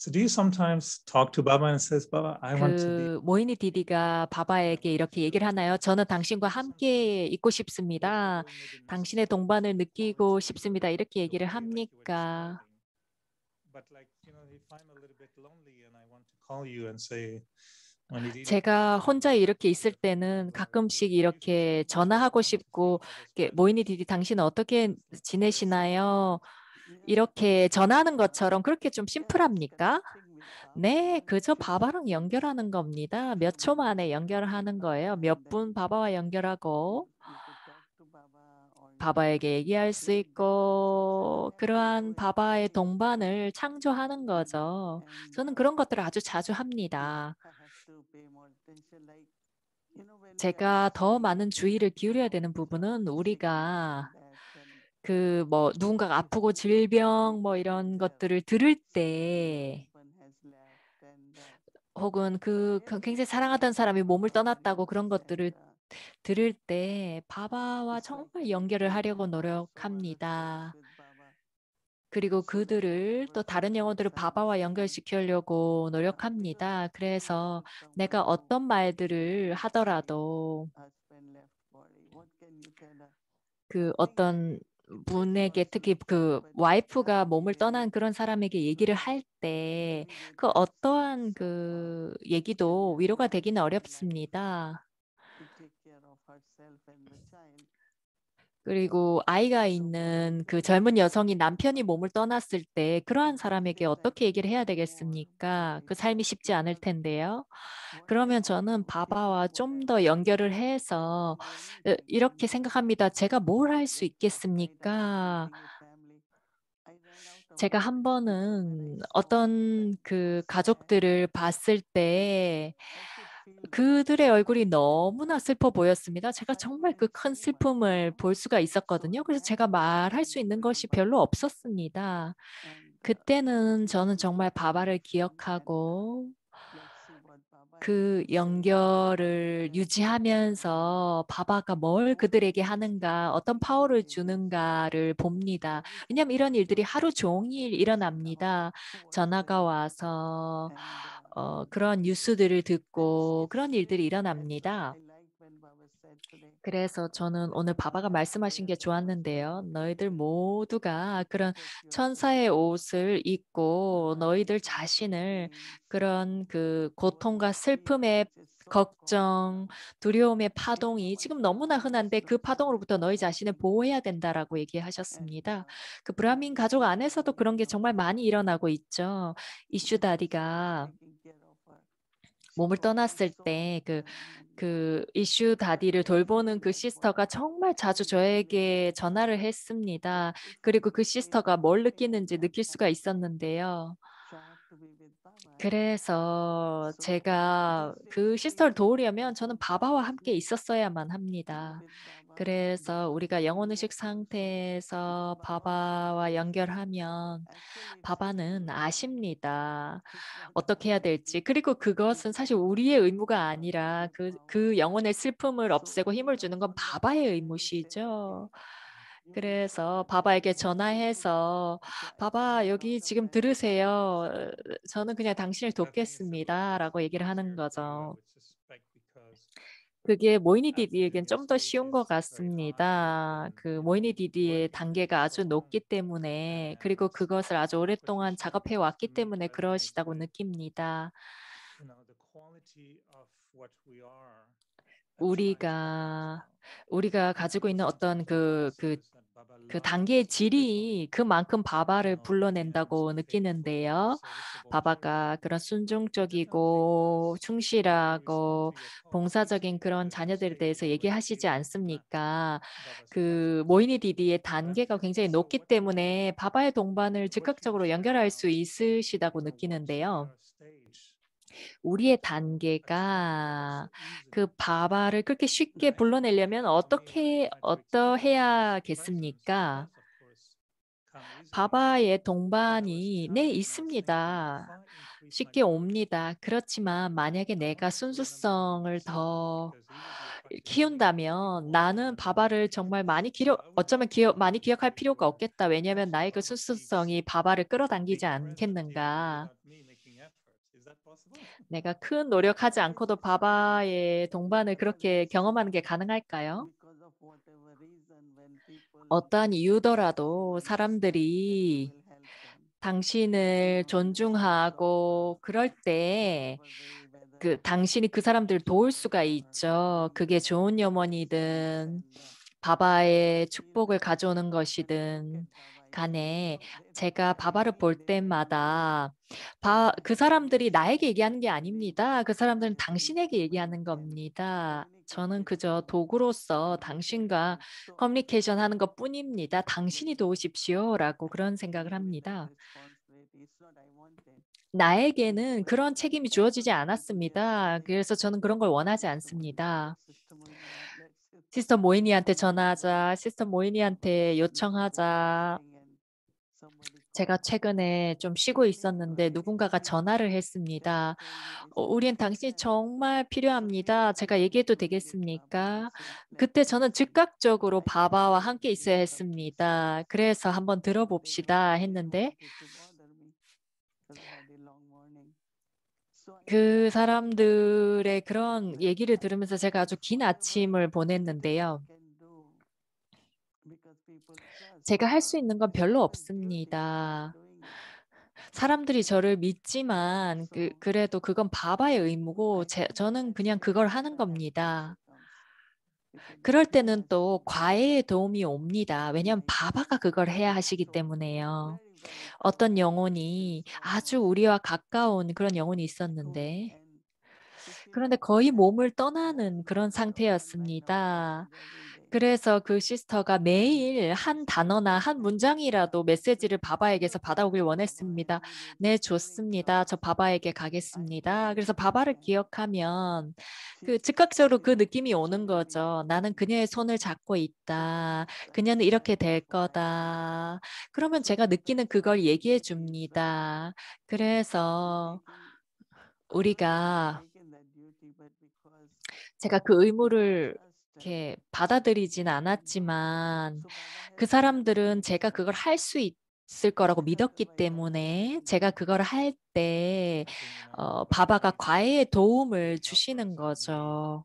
So do you sometimes talk to Baba and says, Baba, I want to be. 모이니 디디가 바바에게 이렇게 얘기를 하나요? 저는 당신과 함께 있고 싶습니다. 당신의 동반을 느끼고 싶습니다. 이렇게 얘기를 합니까? But like, you know, if I'm a little bit lonely and I want to call you and say, 제가 혼자 이렇게 있을 때는 네. 가끔씩 이렇게 전화하고 싶고 모이니 디디 당신은 어떻게 지내시나요? 이렇게 전하는 것처럼 그렇게 좀 심플합니까? 네, 그저 바바랑 연결하는 겁니다. 몇 초 만에 연결하는 거예요. 몇 분 바바와 연결하고 바바에게 얘기할 수 있고 그러한 바바의 동반을 창조하는 거죠. 저는 그런 것들을 아주 자주 합니다. 제가 더 많은 주의를 기울여야 되는 부분은 우리가 그 뭐 누군가가 아프고 질병 뭐 이런 것들을 들을 때 혹은 그, 그 굉장히 사랑하던 사람이 몸을 떠났다고 그런 것들을 들을 때 바바와 정말 연결을 하려고 노력합니다. 그리고 그들을 또 다른 영어들을 바바와 연결시키려고 노력합니다. 그래서 내가 어떤 말들을 하더라도 그 어떤 분에게 특히 그 와이프가 몸을 떠난 그런 사람에게 얘기를 할 때 그 어떠한 그 얘기도 위로가 되기는 어렵습니다. 그리고 아이가 있는 그 젊은 여성이 남편이 몸을 떠났을 때 그러한 사람에게 어떻게 얘기를 해야 되겠습니까? 그 삶이 쉽지 않을 텐데요. 그러면 저는 바바와 좀 더 연결을 해서 이렇게 생각합니다. 제가 뭘 할 수 있겠습니까? 제가 한 번은 어떤 그 가족들을 봤을 때 그들의 얼굴이 너무나 슬퍼 보였습니다. 제가 정말 그 큰 슬픔을 볼 수가 있었거든요. 그래서 제가 말할 수 있는 것이 별로 없었습니다. 그때는 저는 정말 바바를 기억하고 그 연결을 유지하면서 바바가 뭘 그들에게 하는가, 어떤 파워를 주는가를 봅니다. 왜냐하면 이런 일들이 하루 종일 일어납니다. 전화가 와서 어, 그런 뉴스들을 듣고 그런 일들이 일어납니다. 그래서 저는 오늘 바바가 말씀하신 게 좋았는데요. 너희들 모두가 그런 천사의 옷을 입고 너희들 자신을 그런 그 고통과 슬픔에 걱정, 두려움의 파동이 지금 너무나 흔한데 그 파동으로부터 너희 자신을 보호해야 된다라고 얘기하셨습니다. 그 브라민 가족 안에서도 그런 게 정말 많이 일어나고 있죠. 이슈다리가 몸을 떠났을 때 그 그 이슈 다디를 돌보는 그 시스터가 정말 자주 저에게 전화를 했습니다. 그리고 그 시스터가 뭘 느끼는지 느낄 수가 있었는데요. 그래서 제가 그 시스터를 도우려면 저는 바바와 함께 음. 있었어야만 합니다. 음. 그래서 우리가 영혼의식 상태에서 바바와 연결하면 바바는 아십니다. 어떻게 해야 될지. 그리고 그것은 사실 우리의 의무가 아니라 그, 그 영혼의 슬픔을 없애고 힘을 주는 건 바바의 의무시죠. 그래서 바바에게 전화해서 바바 여기 지금 들으세요. 저는 그냥 당신을 돕겠습니다라고 얘기를 하는 거죠. 그게 모이니 디디에겐 좀 더 쉬운 것 같습니다. 그 모이니 디디의 단계가 아주 높기 때문에 그리고 그것을 아주 오랫동안 작업해 왔기 때문에 그러시다고 느낍니다. 우리가 우리가 가지고 있는 어떤 그, 그그 단계의 질이 그만큼 바바를 어, 네, 불러낸다고 느끼는데요. 어, 바바가 네. 그런 순종적이고 충실하고 어, 봉사적인 그런 네, 자녀들에 대해서 얘기하시지 않습니까? 그 모이니 디디의 단계가 굉장히 높기 때문에 바바의 동반을 즉각적으로 연결할 수 있으시다고 느끼는데요. 우리의 단계가 그 바바를 그렇게 쉽게 네. 불러내려면 네, 어떻게 그 어떠해야겠습니까? 바바의 동반이 네 있습니다. 쉽게 옵니다. 그렇지만 만약에 내가 순수성을 더 키운다면 나는 바바를 정말 많이 기억 어쩌면 기억 많이 기억할 필요가 없겠다. 왜냐하면 나의 그 순수성이 바바를 끌어당기지 않겠는가. 내가 큰 노력하지 않고도 바바의 동반을 그렇게 경험하는 게 가능할까요? 어떠한 이유더라도 사람들이 당신을 존중하고 그럴 때그 당신이 그 사람들을 도울 수가 있죠. 그게 좋은 염원이든 바바의 축복을 가져오는 것이든 간에 제가 바바를 볼 음. 때마다 바, 그 사람들이 나에게 얘기하는 게 아닙니다. 그 사람들은 당신에게 얘기하는 겁니다. 저는 그저 도구로서 당신과 커뮤니케이션 하는 것 뿐입니다. 당신이 도우십시오라고 그런 생각을 합니다. 나에게는 그런 책임이 주어지지 않았습니다. 그래서 저는 그런 걸 원하지 않습니다. 음. 시스터 모이니한테 전화하자, 시스터 모이니한테 요청하자, 제가 최근에 좀 쉬고 있었는데 누군가가 전화를 했습니다. 어, 우린 당신이 정말 필요합니다. 제가 얘기해도 되겠습니까? 그때 저는 즉각적으로 바바와 함께 있어야 했습니다. 그래서 한번 들어봅시다 했는데 그 사람들의 그런 얘기를 들으면서 제가 아주 긴 아침을 보냈는데요. 제가 할 수 있는 건 별로 없습니다. 사람들이 저를 믿지만 그, 그래도 그건 바바의 의무고 제, 저는 그냥 그걸 하는 겁니다. 그럴 때는 또 과외의 도움이 옵니다. 왜냐하면 바바가 그걸 해야 하시기 때문에요. 어떤 영혼이 아주 우리와 가까운 그런 영혼이 있었는데 그런데 거의 몸을 떠나는 그런 상태였습니다. 그래서 그 시스터가 매일 한 단어나 한 문장이라도 메시지를 바바에게서 받아오길 원했습니다. 네, 좋습니다. 저 바바에게 가겠습니다. 그래서 바바를 기억하면 그 즉각적으로 그 느낌이 오는 거죠. 나는 그녀의 손을 잡고 있다. 그녀는 이렇게 될 거다. 그러면 제가 느끼는 그걸 얘기해 줍니다. 그래서 우리가 제가 그 의무를 네. 이렇게 받아들이진 않았지만 그 사람들은 제가 그걸 할 수 있을 거라고 네, 믿었기 예. 때문에 제가 그걸 할때 어, 바바가 과외의 도움을 아, 주시는 거죠.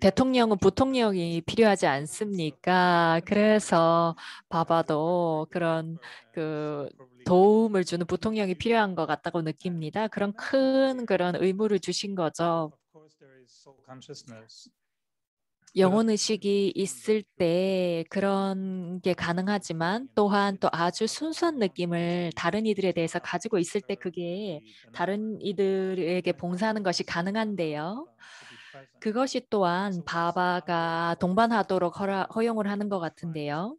대통령은 부통령이 필요하지 않습니까? *laughs* 그래서 바바도 그런 그 네. 도움을 주는 부통령이 필요한 것 같다고 느낍니다. 그런 큰 그런 uh, 의무를 주신 거죠. 영혼 의식이 있을 때 그런 게 가능하지만 또한 또 아주 순수한 느낌을 다른 이들에 대해서 가지고 있을 때 그게 다른 이들에게 봉사하는 것이 가능한데요. 그것이 또한 바바가 동반하도록 허용을 하는 것 같은데요.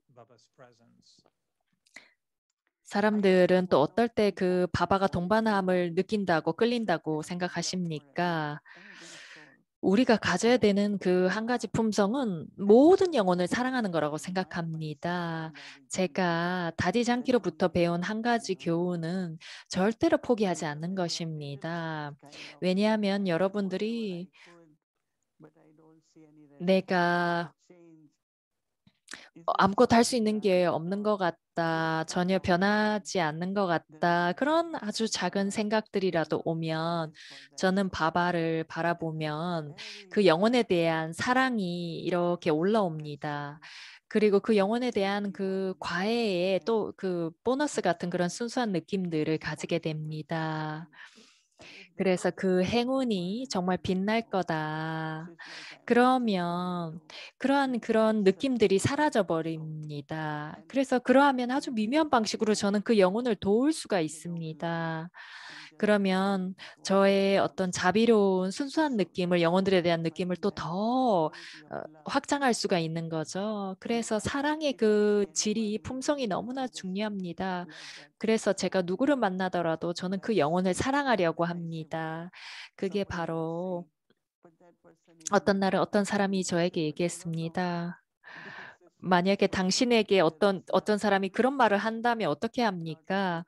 사람들은 또 어떨 때 그 바바가 동반함을 느낀다고 끌린다고 생각하십니까? 우리가 가져야 되는 그 한 가지 품성은 모든 영혼을 사랑하는 거라고 생각합니다. 제가 다디장키로부터 배운 한 가지 교훈은 절대로 포기하지 않는 것입니다. 왜냐하면 여러분들이 내가 어, 아무것도 할 수 있는 네. 게 없는 것 같다, 전혀 변하지 않는 것 네. 같다, 그런 아주 작은 생각들이라도 오면 어, 네. 저는 바바를 바라보면 그 영혼에 대한 사랑이 이렇게 올라옵니다. 그리고 그 영혼에 대한 그 과외에 또 그 보너스 같은 그런 순수한 느낌들을 가지게 됩니다. 그래서 그 행운이 정말 빛날 거다. 그러면 그러한 그런 느낌들이 사라져 버립니다. 그래서 그러하면 아주 미묘한 방식으로 저는 그 영혼을 도울 수가 있습니다. 그러면 저의 어떤 자비로운 순수한 느낌을 영혼들에 대한 느낌을 또더 어, 확장할 수가 있는 거죠. 그래서 사랑의 그 질이 품성이 너무나 중요합니다. 그래서 제가 누구를 만나더라도 저는 그 영혼을 사랑하려고 합니다. 그게 바로 어떤 날은 어떤 사람이 저에게 얘기했습니다. 만약에 당신에게 어떤 어떤 사람이 그런 말을 한다면 어떻게 합니까?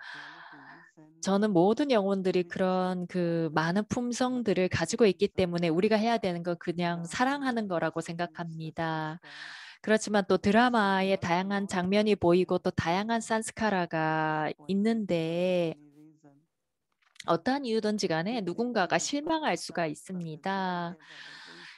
저는 모든 영혼들이 음. 그런 그 많은 품성들을 가지고 있기 때문에 우리가 해야 되는 건 그냥 아. 사랑하는 거라고 생각합니다. 음. 그렇지만 또 드라마의 음. 다양한 장면이 보이고 또 다양한 산스카라가 뭐 있는데 어떠한 이유든지 간에 누군가가 실망할 수가 있습니다.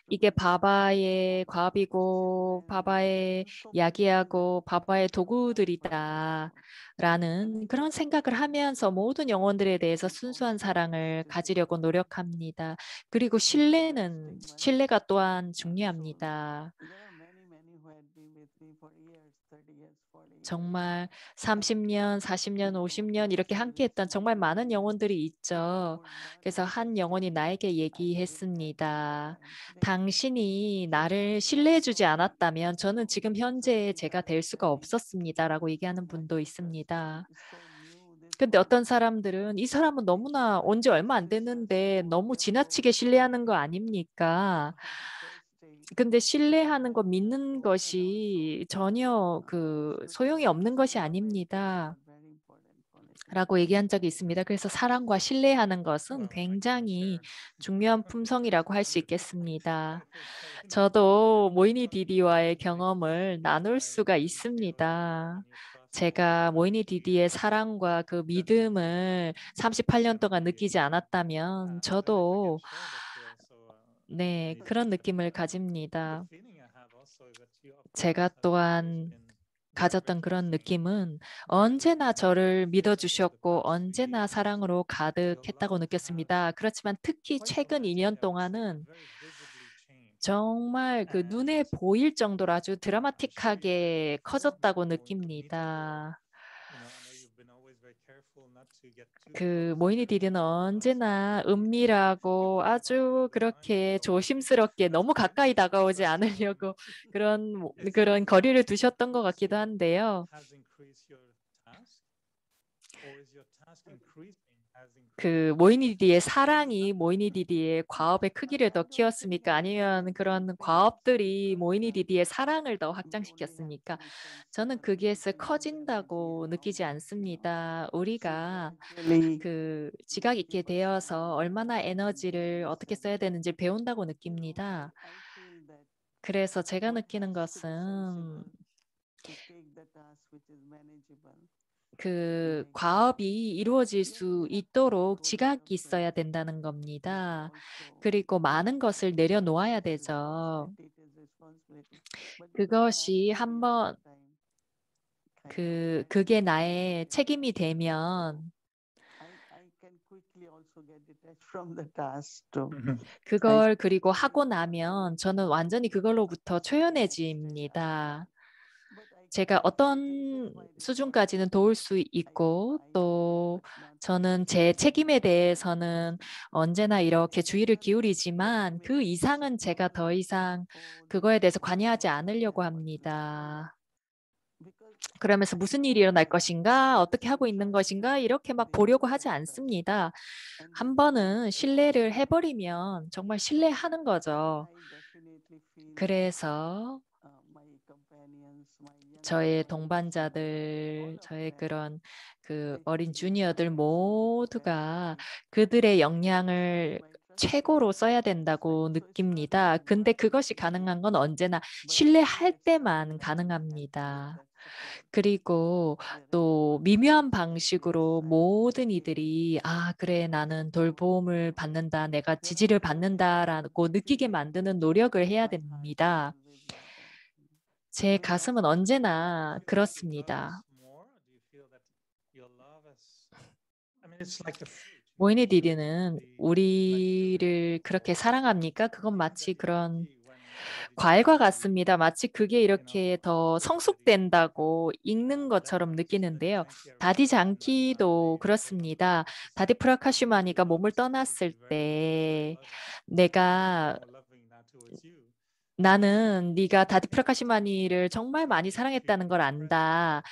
이게 바바의 과업이고 바바의 야기하고 바바의 도구들이다. 라는 그런 생각을 하면서 모든 영혼들에 대해서 순수한 사랑을 가지려고 노력합니다. 그리고 신뢰는 신뢰가 또한 중요합니다. 정말 30년, 40년, 50년 이렇게 음. 함께했던 정말 많은 영혼들이 있죠. 어, 그래서 한 영혼이 나에게 얘기했습니다. 네. 당신이 나를 신뢰해주지 않았다면 저는 지금 현재 제가 될 수가 없었습니다. 라고 얘기하는 분도 있습니다. 근데 어떤 사람들은 이 사람은 너무나 온 지 얼마 안 됐는데 너무 지나치게 신뢰하는 거 아닙니까? 근데 신뢰하는 것 믿는 것이 전혀 그 아, 소용이 그렇죠. 없는 것이 아닙니다. 라고 얘기한 적이 있습니다. 그래서 사랑과 신뢰하는 것은 oh 굉장히 중요한 *laughs* 품성이라고 할 수 있겠습니다. 저도 모이니 디디와의 경험을 나눌 수가 있습니다. 제가 모이니 디디의 사랑과 그 믿음을 38년 동안 느끼지 않았다면 저도 네, 그런 느낌을 가집니다. 제가 또한 가졌던 그런 느낌은 언제나 저를 믿어주셨고 언제나 사랑으로 가득했다고 느꼈습니다. 그렇지만 특히 최근 2년 동안은 정말 그 눈에 보일 정도로 아주 드라마틱하게 커졌다고 느낍니다. 그, 그 모이니딜은 언제나 은밀하고 아주 그렇게 조심스럽게 너무 가까이 다가오지 않으려고 그런 그런 거리를 두셨던 것 같기도 한데요. 그 모이니디의 사랑이 모이니디디의 과업의 크기를 더 키웠습니까? 아니면 그런 과업들이 모이니디디의 사랑을 더 확장시켰습니까? 저는 그게에서 커진다고 느끼지 않습니다. 우리가 네. 그 지각 있게 되어서 얼마나 에너지를 어떻게 써야 되는지 배운다고 느낍니다. 그래서 제가 느끼는 것은 그 음. 과업이 이루어질 수 있도록 음. 지각이 있어야 된다는 겁니다. 그리고 많은 것을 내려놓아야 되죠. 그것이 한번 그 그게 나의 책임이 되면 *laughs* 그걸 그리고 하고 나면 저는 완전히 그걸로부터 초연해집니다. 제가 어떤 수준까지는 도울 수 있고 또 저는 제 책임에 대해서는 언제나 이렇게 주의를 기울이지만 그 이상은 제가 더 이상 그거에 대해서 관여하지 않으려고 합니다. 그러면서 무슨 일이 일어날 것인가, 어떻게 하고 있는 것인가, 이렇게 막 보려고 하지 않습니다. 한 번은 신뢰를 해버리면 정말 신뢰하는 거죠. 그래서 저의 동반자들, 저의 네. 그런 그 네. 어린 주니어들 모두가 그들의 역량을 최고로 써야 된다고 느낍니다. 근데 그것이 가능한 건 언제나 네. 신뢰할 때만 가능합니다. 그리고 또 미묘한 방식으로 모든 이들이 아 그래 나는 돌봄을 받는다 내가 지지를 받는다라고 느끼게 만드는 노력을 해야 됩니다. 제 가슴은 언제나 그렇습니다. 모인의 디디는 우리를 그렇게 사랑합니까? 그건 마치 그런 과일과 같습니다. 마치 그게 이렇게 더 성숙된다고 읽는 것처럼 느끼는데요. 다디 장키도 그렇습니다. 다디 프라카슈마니가 몸을 떠났을 때 내가 나는 네가 다디 프라카시마니를 정말 많이 사랑했다는 걸 안다.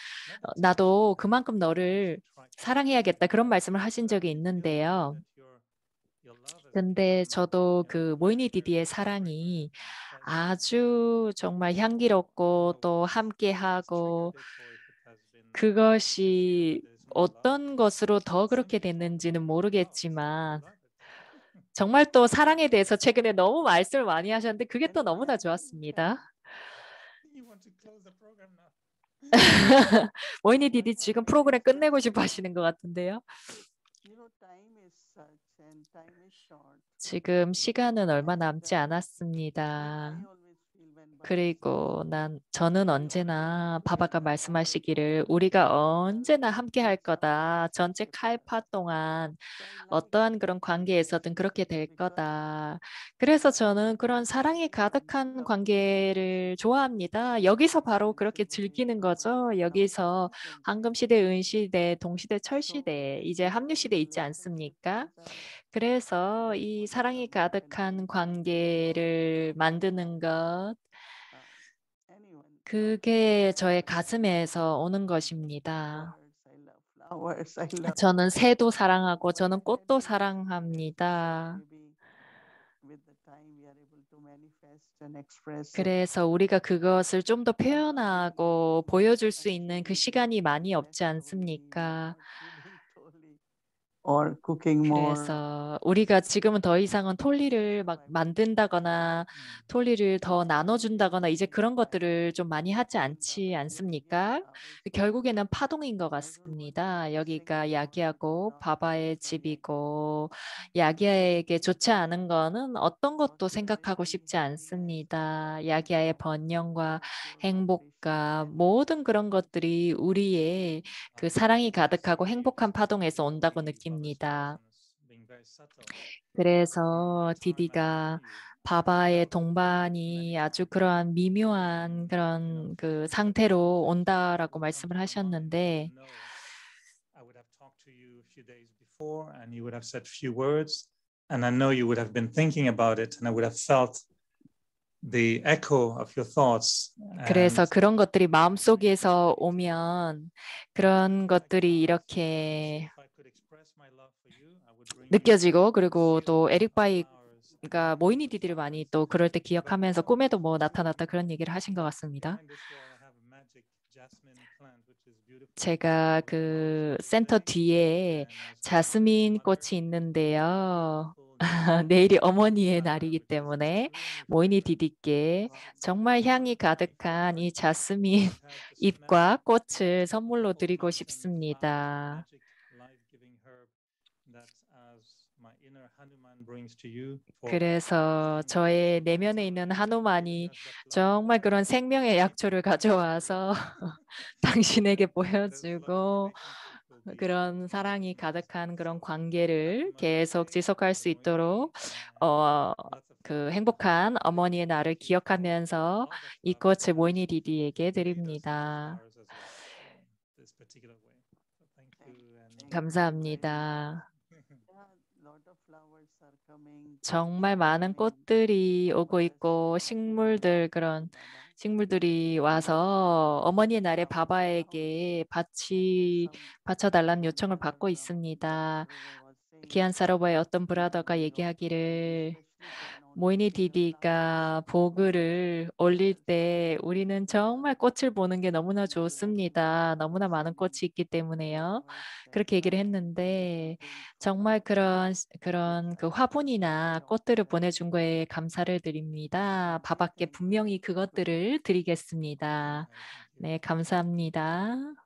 어, 나도 그만큼 너를 사랑해야겠다. 그런 말씀을 하신 적이 있는데요. 근데 저도 그 모이니 디디의 사랑이 아주 정말 향기롭고 또 함께하고 그것이 어떤 것으로 더 그렇게 됐는지는 모르겠지만 정말 또 사랑에 대해서 최근에 너무 말씀을 많이 하셨는데 그게 또 너무나 좋았습니다. *laughs* 모이니 디디 지금 프로그램 끝내고 싶어 하시는 것 같은데요. 지금 시간은 얼마 남지 않았습니다. 그리고 난 저는 언제나 바바가 말씀하시기를 우리가 언제나 함께 할 거다. 전체 칼파 동안 어떠한 그런 관계에서든 그렇게 될 거다. 그래서 저는 그런 사랑이 가득한 관계를 좋아합니다. 여기서 바로 그렇게 즐기는 거죠. 여기서 황금 시대, 은 시대, 동시대, 철 시대, 이제 합류 시대 있지 않습니까? 그래서 이 사랑이 가득한 관계를 만드는 것 그게 저의 가슴에서 오는 것입니다. *laughs* 저는 새도 사랑하고 저는 꽃도 사랑합니다. 그래서 우리가 그것을 좀 더 표현하고 보여줄 수 있는 그 시간이 많이 없지 않습니까? or cooking more. 그래서 우리가 지금은 더 이상은 톨리를 막 만든다거나 톨리를 더 나눠준다거나 이제 그런 것들을 좀 많이 하지 않지 않습니까? 결국에는 파동인 것 같습니다. 여기가 야기하고 바바의 집이고 야기아에게 좋지 않은 거는 어떤 것도 생각하고 싶지 않습니다. 야기아의 번영과 행복과 모든 그런 것들이 우리의 그 사랑이 가득하고 행복한 파동에서 온다고 느낍니다. 것입니다. 그래서 디디가 바바의 동반이 아주 그러한 미묘한 그런 그 상태로 온다라고 말씀을 하셨는데 and I know you would have been thinking about it and I would have felt the echo of your thoughts. 그래서 그런 것들이 마음속에서 오면 그런 것들이 이렇게 느껴지고 그리고 또 에릭 바이가 모이니디들을 많이 또 그럴 때 기억하면서 꿈에도 뭐 나타났다 그런 얘기를 하신 것 같습니다. 제가 그 센터 뒤에 자스민 꽃이 있는데요. *laughs* 내일이 어머니의 날이기 때문에 모이니 디디께 정말 향이 가득한 이 자스민 *laughs* *laughs* 잎과 꽃을 선물로 드리고 싶습니다. 그래서 저의 내면에 있는 한우만이 정말 그런 생명의 약초를 가져와서 *laughs* 당신에게 보여주고 그런 사랑이 가득한 그런 관계를 계속 지속할 수 있도록 어, 그 행복한 어머니의 나를 기억하면서 이 꽃을 모이니 디디에게 드립니다. 네. 감사합니다. 정말 많은 꽃들이 오고 있고 식물들 그런 식물들이 와서 어머니의 날에 바바에게 바치 바쳐달라는 요청을 받고 있습니다. 기안 사로바의 어떤 브라더가 얘기하기를 모이니 디디가 보그를 올릴 때 우리는 정말 꽃을 보는 게 너무나 좋습니다. 너무나 많은 꽃이 있기 때문에요. 그렇게 얘기를 했는데 정말 그런 그런 그 화분이나 꽃들을 보내준 거에 감사를 드립니다. 바밖에 분명히 그것들을 드리겠습니다. 네, 감사합니다.